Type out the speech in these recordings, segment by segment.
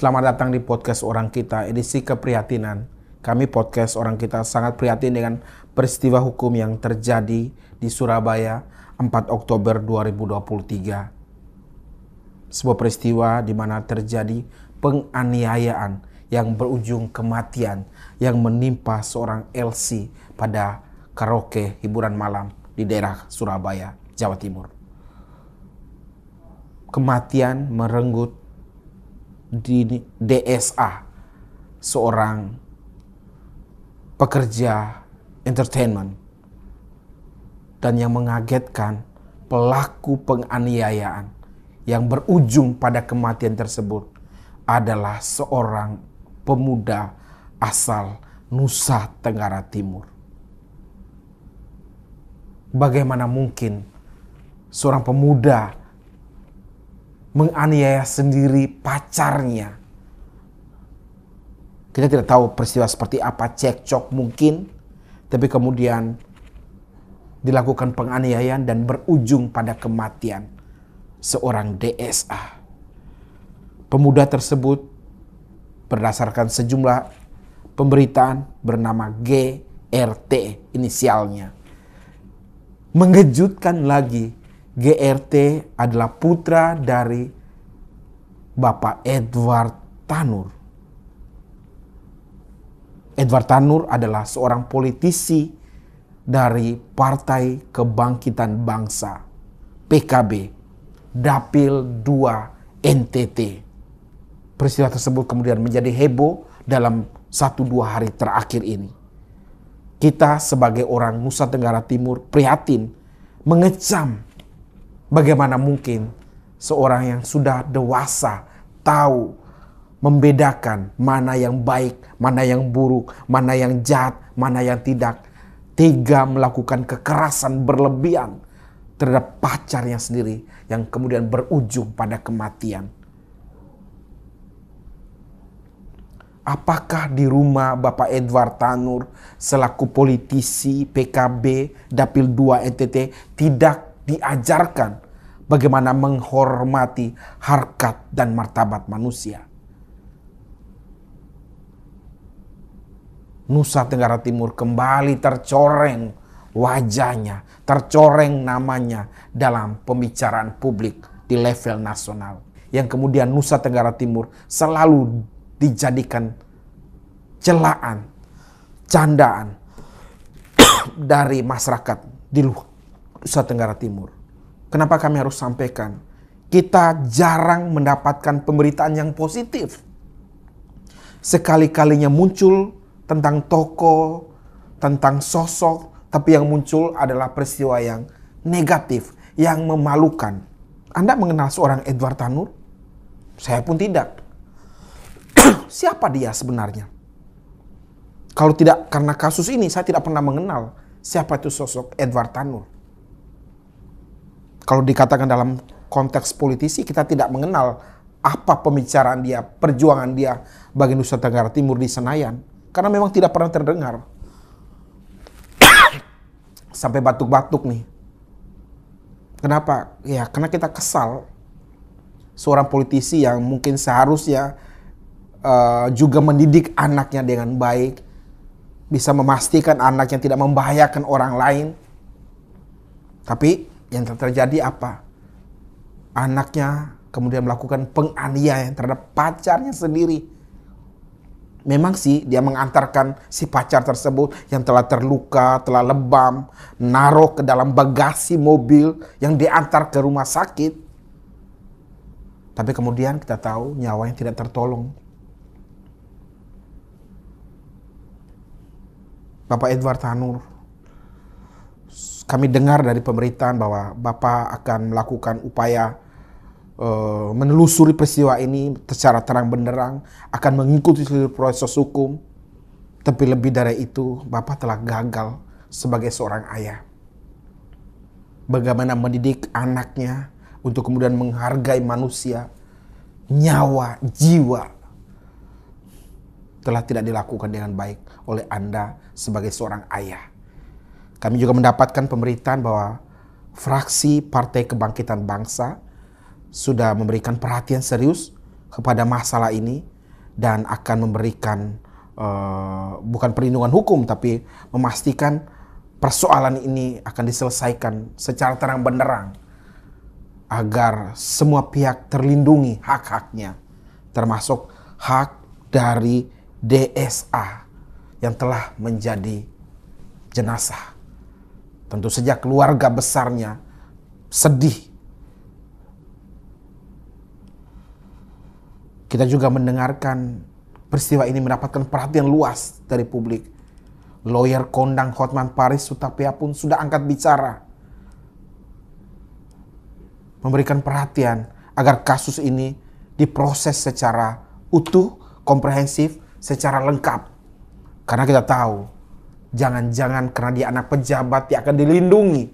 Selamat datang di podcast Orang Kita, edisi keprihatinan. Kami podcast Orang Kita sangat prihatin dengan peristiwa hukum yang terjadi di Surabaya 4 Oktober 2023. Sebuah peristiwa di mana terjadi penganiayaan yang berujung kematian yang menimpa seorang LC pada karaoke hiburan malam di daerah Surabaya, Jawa Timur. Kematian merenggut di DSA, seorang pekerja entertainment. Dan yang mengagetkan pelaku penganiayaan yang berujung pada kematian tersebut adalah seorang pemuda asal Nusa Tenggara Timur. Bagaimana mungkin seorang pemuda menganiaya sendiri pacarnya. Kita tidak tahu peristiwa seperti apa, cekcok mungkin, tapi kemudian dilakukan penganiayaan dan berujung pada kematian seorang DSA. Pemuda tersebut berdasarkan sejumlah pemberitaan bernama GRT inisialnya. Mengejutkan lagi GRT adalah putra dari Bapak Edward Tanur. Edward Tanur adalah seorang politisi dari Partai Kebangkitan Bangsa PKB Dapil 2 NTT. Peristiwa tersebut kemudian menjadi heboh dalam satu dua hari terakhir ini. Kita sebagai orang Nusa Tenggara Timur prihatin, mengecam Bagaimana mungkin seorang yang sudah dewasa tahu membedakan mana yang baik, mana yang buruk, mana yang jahat, mana yang tidak. tega melakukan kekerasan berlebihan terhadap pacarnya sendiri yang kemudian berujung pada kematian. Apakah di rumah Bapak Edward Tanur selaku politisi PKB Dapil 2 NTT tidak diajarkan bagaimana menghormati harkat dan martabat manusia. Nusa Tenggara Timur kembali tercoreng wajahnya, tercoreng namanya dalam pembicaraan publik di level nasional. Yang kemudian Nusa Tenggara Timur selalu dijadikan celaan, candaan dari masyarakat di Nusa Tenggara Timur. Kenapa kami harus sampaikan? Kita jarang mendapatkan pemberitaan yang positif. Sekali-kalinya muncul tentang toko, tentang sosok, tapi yang muncul adalah peristiwa yang negatif, yang memalukan. Anda mengenal seorang Edward Tanur? Saya pun tidak. Siapa dia sebenarnya? Kalau tidak karena kasus ini, saya tidak pernah mengenal siapa itu sosok Edward Tanur kalau dikatakan dalam konteks politisi kita tidak mengenal apa pembicaraan dia, perjuangan dia bagi Nusa Tenggara Timur di Senayan. Karena memang tidak pernah terdengar. Sampai batuk-batuk nih. Kenapa? Ya karena kita kesal seorang politisi yang mungkin seharusnya uh, juga mendidik anaknya dengan baik, bisa memastikan anaknya tidak membahayakan orang lain. Tapi yang terjadi apa? Anaknya kemudian melakukan penganiayaan terhadap pacarnya sendiri. Memang sih dia mengantarkan si pacar tersebut yang telah terluka, telah lebam, naruh ke dalam bagasi mobil yang diantar ke rumah sakit. Tapi kemudian kita tahu nyawa yang tidak tertolong. Bapak Edward Tanur kami dengar dari pemerintahan bahwa Bapak akan melakukan upaya uh, menelusuri peristiwa ini secara terang benderang, akan mengikuti seluruh proses hukum. Tapi lebih dari itu, Bapak telah gagal sebagai seorang ayah. Bagaimana mendidik anaknya untuk kemudian menghargai manusia, nyawa, jiwa telah tidak dilakukan dengan baik oleh Anda sebagai seorang ayah. Kami juga mendapatkan pemberitaan bahwa fraksi Partai Kebangkitan Bangsa sudah memberikan perhatian serius kepada masalah ini dan akan memberikan uh, bukan perlindungan hukum tapi memastikan persoalan ini akan diselesaikan secara terang benderang agar semua pihak terlindungi hak-haknya termasuk hak dari DSA yang telah menjadi jenazah Tentu sejak keluarga besarnya sedih. Kita juga mendengarkan peristiwa ini mendapatkan perhatian luas dari publik. Lawyer kondang Hotman Paris Sutapia pun sudah angkat bicara. Memberikan perhatian agar kasus ini diproses secara utuh, komprehensif, secara lengkap. Karena kita tahu Jangan-jangan karena dia anak pejabat, dia akan dilindungi.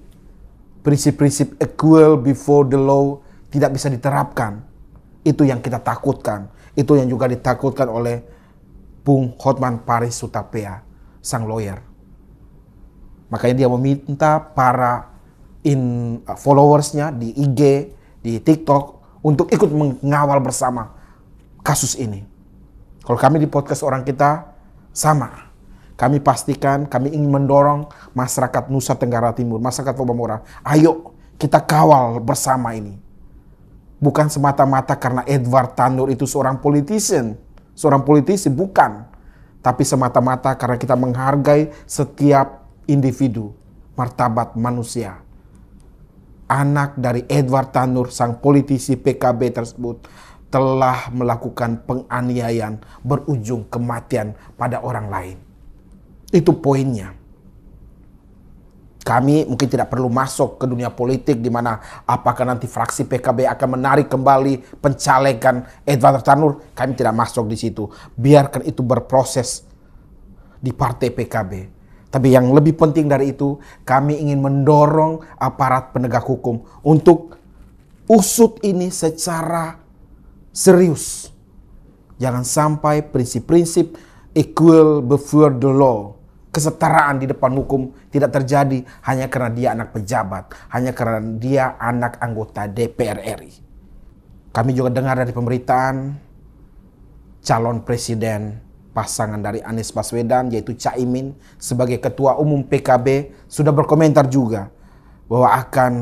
Prinsip-prinsip equal before the law tidak bisa diterapkan. Itu yang kita takutkan. Itu yang juga ditakutkan oleh Bung Hotman Paris Sutapea, sang lawyer. Makanya dia meminta para in uh, followersnya di IG, di TikTok untuk ikut mengawal bersama kasus ini. Kalau kami di podcast orang kita sama. Kami pastikan, kami ingin mendorong masyarakat Nusa Tenggara Timur, masyarakat Bobamora. Ayo kita kawal bersama ini. Bukan semata-mata karena Edward Tanur itu seorang politisi, seorang politisi bukan, tapi semata-mata karena kita menghargai setiap individu, martabat manusia anak dari Edward Tanur, sang politisi PKB tersebut, telah melakukan penganiayaan berujung kematian pada orang lain. Itu poinnya. Kami mungkin tidak perlu masuk ke dunia politik di mana apakah nanti fraksi PKB akan menarik kembali pencalekan Edward Tanur. Kami tidak masuk di situ. Biarkan itu berproses di partai PKB. Tapi yang lebih penting dari itu, kami ingin mendorong aparat penegak hukum untuk usut ini secara serius. Jangan sampai prinsip-prinsip equal before the law kesetaraan di depan hukum tidak terjadi hanya karena dia anak pejabat, hanya karena dia anak anggota DPR RI. Kami juga dengar dari pemberitaan calon presiden pasangan dari Anies Baswedan yaitu Caimin sebagai ketua umum PKB sudah berkomentar juga bahwa akan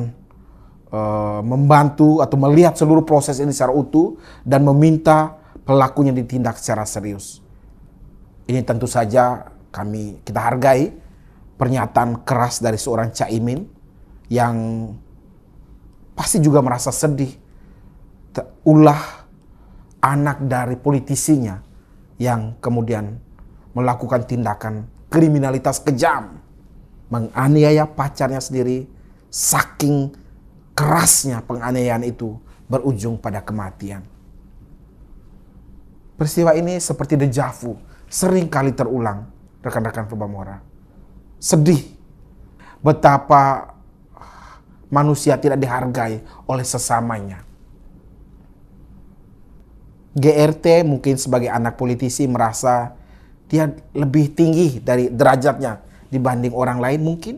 e, membantu atau melihat seluruh proses ini secara utuh dan meminta pelakunya ditindak secara serius. Ini tentu saja kami kita hargai pernyataan keras dari seorang Caimin yang pasti juga merasa sedih ulah anak dari politisinya yang kemudian melakukan tindakan kriminalitas kejam menganiaya pacarnya sendiri saking kerasnya penganiayaan itu berujung pada kematian. Peristiwa ini seperti dejavu, sering kali terulang rekan-rekan Mora. Sedih betapa manusia tidak dihargai oleh sesamanya. GRT mungkin sebagai anak politisi merasa dia lebih tinggi dari derajatnya dibanding orang lain mungkin.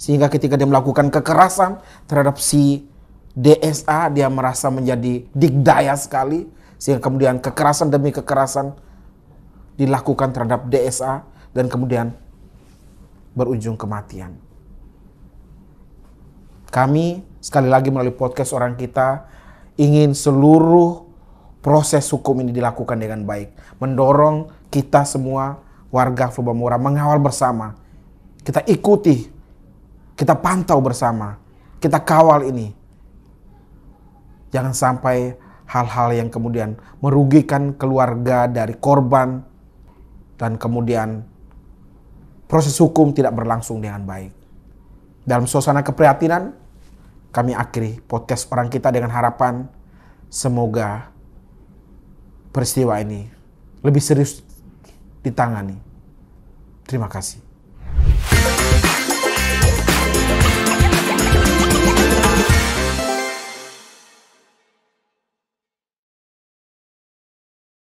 Sehingga ketika dia melakukan kekerasan terhadap si DSA, dia merasa menjadi digdaya sekali. Sehingga kemudian kekerasan demi kekerasan dilakukan terhadap DSA dan kemudian berujung kematian. Kami sekali lagi melalui podcast orang kita ingin seluruh proses hukum ini dilakukan dengan baik, mendorong kita semua warga Fubamura mengawal bersama. Kita ikuti, kita pantau bersama, kita kawal ini. Jangan sampai hal-hal yang kemudian merugikan keluarga dari korban dan kemudian proses hukum tidak berlangsung dengan baik. Dalam suasana keprihatinan, kami akhiri podcast orang kita dengan harapan semoga peristiwa ini lebih serius ditangani. Terima kasih.